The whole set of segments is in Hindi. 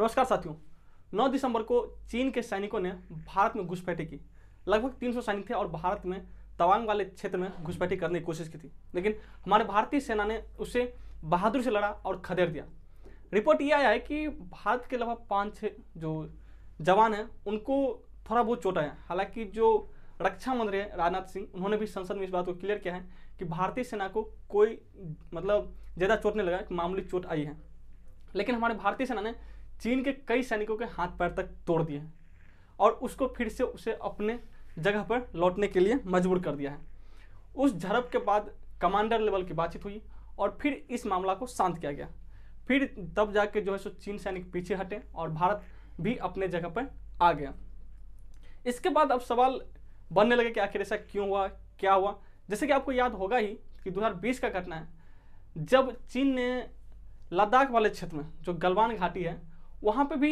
नमस्कार साथियों 9 दिसंबर को चीन के सैनिकों ने भारत में घुसपैठी की लगभग 300 सैनिक थे और भारत में तवांग वाले क्षेत्र में घुसपैठी करने की कोशिश की थी लेकिन हमारे भारतीय सेना ने उसे बहादुर से लड़ा और खदेड़ दिया रिपोर्ट ये आया है कि भारत के लगभग पाँच छः जो जवान हैं उनको थोड़ा बहुत चोट आया हालांकि जो रक्षा मंत्री हैं राजनाथ सिंह उन्होंने भी संसद में इस बात को क्लियर किया है कि भारतीय सेना को कोई मतलब ज़्यादा चोट नहीं लगा मामूली चोट आई है लेकिन हमारे भारतीय सेना ने चीन के कई सैनिकों के हाथ पैर तक तोड़ दिया है और उसको फिर से उसे अपने जगह पर लौटने के लिए मजबूर कर दिया है उस झड़प के बाद कमांडर लेवल की बातचीत हुई और फिर इस मामला को शांत किया गया फिर तब जाके जो है सो चीन सैनिक पीछे हटे और भारत भी अपने जगह पर आ गया इसके बाद अब सवाल बनने लगे कि आखिर ऐसा क्यों हुआ क्या हुआ जैसे कि आपको याद होगा ही कि 2020 का घटना है जब चीन ने लद्दाख वाले क्षेत्र में जो गलवान घाटी है वहाँ पे भी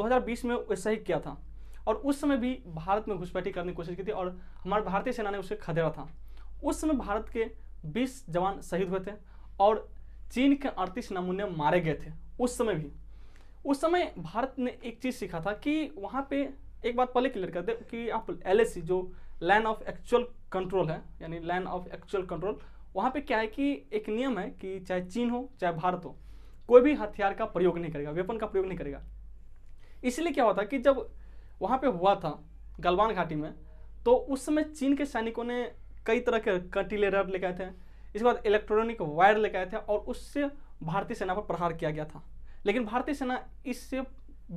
2020 में वैसा ही किया था और उस समय भी भारत में घुसपैठी करने की कोशिश की थी और हमारे भारतीय सेना ने उसे खदेड़ा था उस समय भारत के 20 जवान शहीद हुए थे और चीन के अड़तीस नमूने मारे गए थे उस समय भी उस समय भारत ने एक चीज़ सीखा था कि वहाँ पे एक बात पहले क्लियर कर दे कि आप एल जो लाइन ऑफ एक्चुअल कंट्रोल है यानी लाइन ऑफ एक्चुअल कंट्रोल वहाँ पे क्या है कि एक नियम है कि चाहे चीन हो चाहे भारत हो कोई भी हथियार का प्रयोग नहीं करेगा वेपन का प्रयोग नहीं करेगा इसलिए क्या होता कि जब वहाँ पे हुआ था गलवान घाटी में तो उस समय चीन के सैनिकों ने कई तरह के कंटीले रड लेके आए थे इसके बाद इलेक्ट्रॉनिक वायर लेके आए थे और उससे भारतीय सेना पर प्रहार किया गया था लेकिन भारतीय सेना इससे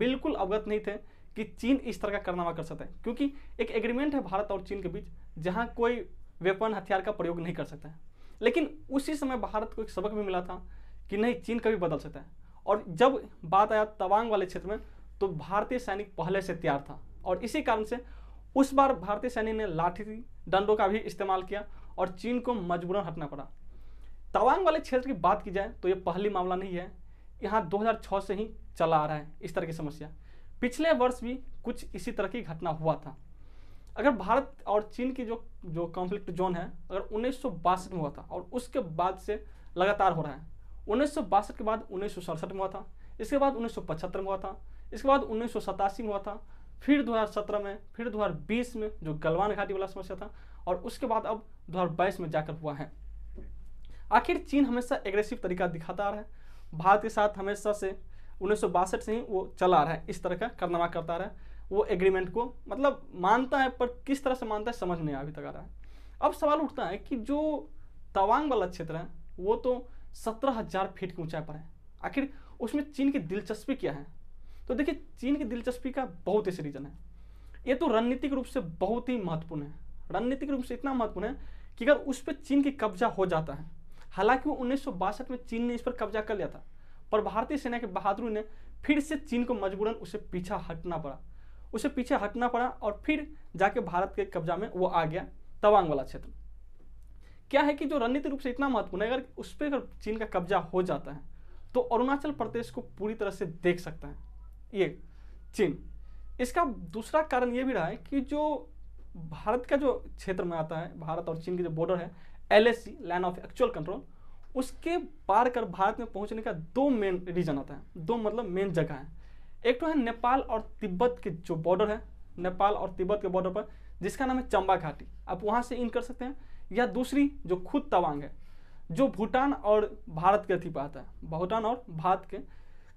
बिल्कुल अवगत नहीं थे कि चीन इस तरह का करनामा कर सकता है क्योंकि एक एग्रीमेंट है भारत और चीन के बीच जहाँ कोई वेपन हथियार का प्रयोग नहीं कर सकता है लेकिन उसी समय भारत को एक सबक भी मिला था कि नहीं चीन कभी बदल सकता है और जब बात आया तवांग वाले क्षेत्र में तो भारतीय सैनिक पहले से तैयार था और इसी कारण से उस बार भारतीय सैनिक ने लाठी डंडों का भी इस्तेमाल किया और चीन को मजबूरन हटना पड़ा तवांग वाले क्षेत्र की बात की जाए तो ये पहली मामला नहीं है यहाँ 2006 से ही चला आ रहा है इस तरह की समस्या पिछले वर्ष भी कुछ इसी तरह की घटना हुआ था अगर भारत और चीन की जो जो कॉन्फ्लिक्ट जोन है अगर उन्नीस में हुआ था और उसके बाद से लगातार हो रहा है उन्नीस के बाद उन्नीस में हुआ था इसके बाद उन्नीस में हुआ था इसके बाद उन्नीस में हुआ था फिर 2017 में फिर 2020 में जो गलवान घाटी वाला समस्या था और उसके बाद अब 2022 में जाकर हुआ है आखिर चीन हमेशा एग्रेसिव तरीका दिखाता आ रहा है भारत के साथ हमेशा से उन्नीस से ही वो चला आ रहा है इस तरह का करनामा करता रहा है वो एग्रीमेंट को मतलब मानता है पर किस तरह से मानता है समझ नहीं अभी तक आ रहा है अब सवाल उठता है कि जो तवांग वाला क्षेत्र है वो तो सत्रह हजार फीट की ऊंचाई पर है आखिर उसमें चीन की दिलचस्पी क्या है तो देखिए चीन की दिलचस्पी का बहुत ही रीजन है ये तो रणनीतिक रूप से बहुत ही महत्वपूर्ण है रणनीतिक रूप से इतना महत्वपूर्ण है कि अगर उस पर चीन की कब्जा हो जाता है हालांकि वो उन्नीस में चीन ने इस पर कब्जा कर लिया था पर भारतीय सेना के बहादुर ने फिर से चीन को मजबूरन उसे पीछा हटना पड़ा उसे पीछे हटना पड़ा और फिर जाके भारत के कब्जा में वो आ गया तवांग वाला क्षेत्र क्या है कि जो रणनीति रूप से इतना महत्वपूर्ण है अगर उस पर अगर चीन का कब्जा हो जाता है तो अरुणाचल प्रदेश को पूरी तरह से देख सकता है ये चीन इसका दूसरा कारण ये भी रहा है कि जो भारत का जो क्षेत्र में आता है भारत और चीन की जो बॉर्डर है line of actual control उसके पार कर भारत में पहुंचने का दो मेन रीजन आता है दो मतलब मेन जगह है एक तो है नेपाल और तिब्बत के जो बॉर्डर है नेपाल और तिब्बत के बॉर्डर पर जिसका नाम है चंबा घाटी आप वहाँ से इन कर सकते हैं या दूसरी जो खुद तवांग है जो भूटान और भारत के अथी पर आता है भूटान और भारत के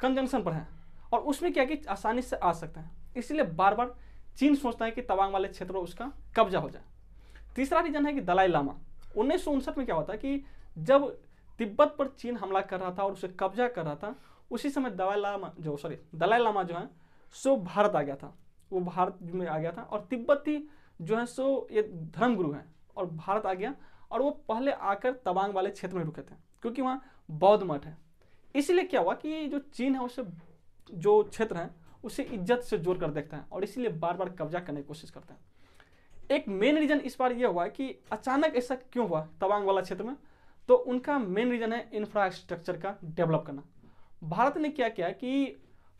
कंजंक्शन पर है और उसमें क्या कि आसानी से आ सकते हैं इसलिए बार बार चीन सोचता है कि तवांग वाले क्षेत्र में उसका कब्जा हो जाए तीसरा रीजन है कि दलाई लामा उन्नीस में क्या होता है कि जब तिब्बत पर चीन हमला कर रहा था और उसे कब्जा कर रहा था उसी समय दलाई लामा जो सॉरी दलाई लामा जो है सो भारत आ गया था वो भारत में आ गया था और तिब्बती जो है सो ये धर्मगुरु हैं और भारत आ गया और वो पहले आकर तवांग वाले क्षेत्र में रुके थे क्योंकि वहाँ बौद्ध मठ है इसलिए क्या हुआ कि जो चीन है उसे जो क्षेत्र है उसे इज्जत से जोड़ कर देखता है और इसीलिए बार बार कब्जा करने की कोशिश करता है एक मेन रीजन इस बार यह हुआ कि अचानक ऐसा क्यों हुआ तवांग वाला क्षेत्र में तो उनका मेन रीजन है इंफ्रास्ट्रक्चर का डेवलप करना भारत ने क्या किया कि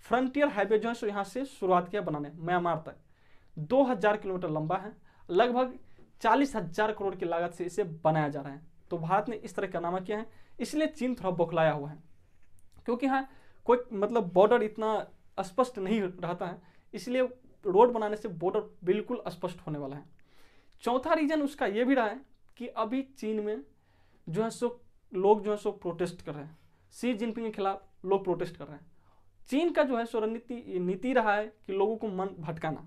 फ्रंटियर हाईवे जो है यहाँ से शुरुआत किया बनाने म्यांमार तक 2000 किलोमीटर लंबा है लगभग चालीस हजार करोड़ की लागत से इसे बनाया जा रहा है तो भारत ने इस तरह का नामा किया है इसलिए चीन थोड़ा बौखलाया हुआ है क्योंकि हाँ कोई मतलब बॉर्डर इतना स्पष्ट नहीं रहता है इसलिए रोड बनाने से बॉर्डर बिल्कुल स्पष्ट होने वाला है चौथा रीजन उसका ये भी रहा है कि अभी चीन में जो है सो लोग जो है सो प्रोटेस्ट कर रहे हैं सी जिनपिंग के खिलाफ लोग प्रोटेस्ट कर रहे हैं चीन का जो है सो रणनीति नीति रहा है कि लोगों को मन भटकाना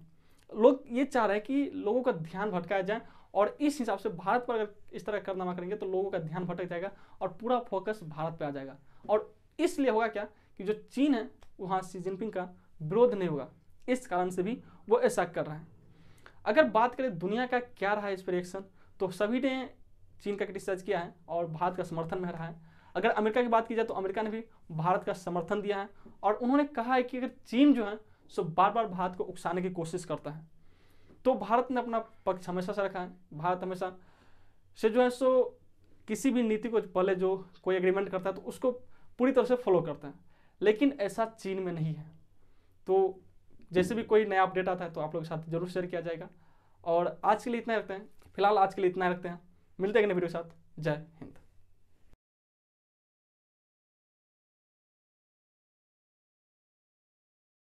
लोग ये चाह रहे हैं कि लोगों का ध्यान भटकाया जाए और इस हिसाब से भारत पर अगर इस तरह करनामा करेंगे तो लोगों का ध्यान भटक जाएगा और पूरा फोकस भारत पर आ जाएगा और इसलिए होगा क्या कि जो चीन है वहाँ सी जिनपिंग का विरोध नहीं होगा इस कारण से भी वो ऐसा कर रहे हैं अगर बात करें दुनिया का क्या रहा है इस पर रिएक्शन तो सभी ने चीन का क्रिटिसाइज किया है और भारत का समर्थन में रहा है अगर अमेरिका की बात की जाए तो अमेरिका ने भी भारत का समर्थन दिया है और उन्होंने कहा है कि अगर चीन जो है सो बार बार भारत को उकसाने की कोशिश करता है तो भारत ने अपना पक्ष हमेशा से रखा है भारत हमेशा से जो है सो किसी भी नीति को पहले जो कोई एग्रीमेंट करता है तो उसको पूरी तरह से फॉलो करते हैं लेकिन ऐसा चीन में नहीं है तो जैसे भी कोई नया अपडेट आता है तो आप लोग के साथ जरूर शेयर किया जाएगा और आज के लिए इतना रखते हैं फिलहाल आज के लिए इतना रखते हैं मिलते हैं वीडियो के साथ जय हिंद